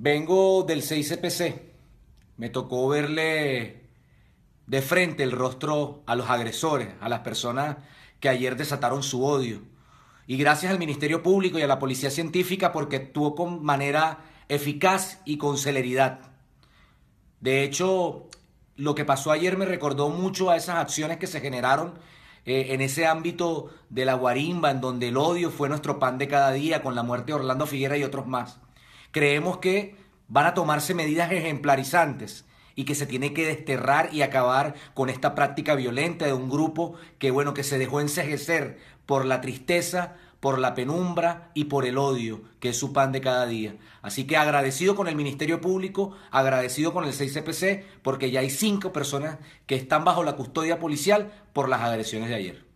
Vengo del 6CPC. E me tocó verle de frente el rostro a los agresores, a las personas que ayer desataron su odio. Y gracias al Ministerio Público y a la Policía Científica porque actuó con manera eficaz y con celeridad. De hecho, lo que pasó ayer me recordó mucho a esas acciones que se generaron eh, en ese ámbito de la guarimba, en donde el odio fue nuestro pan de cada día, con la muerte de Orlando Figuera y otros más creemos que van a tomarse medidas ejemplarizantes y que se tiene que desterrar y acabar con esta práctica violenta de un grupo que, bueno, que se dejó ensejecer por la tristeza, por la penumbra y por el odio, que es su pan de cada día. Así que agradecido con el Ministerio Público, agradecido con el 6CPC, porque ya hay cinco personas que están bajo la custodia policial por las agresiones de ayer.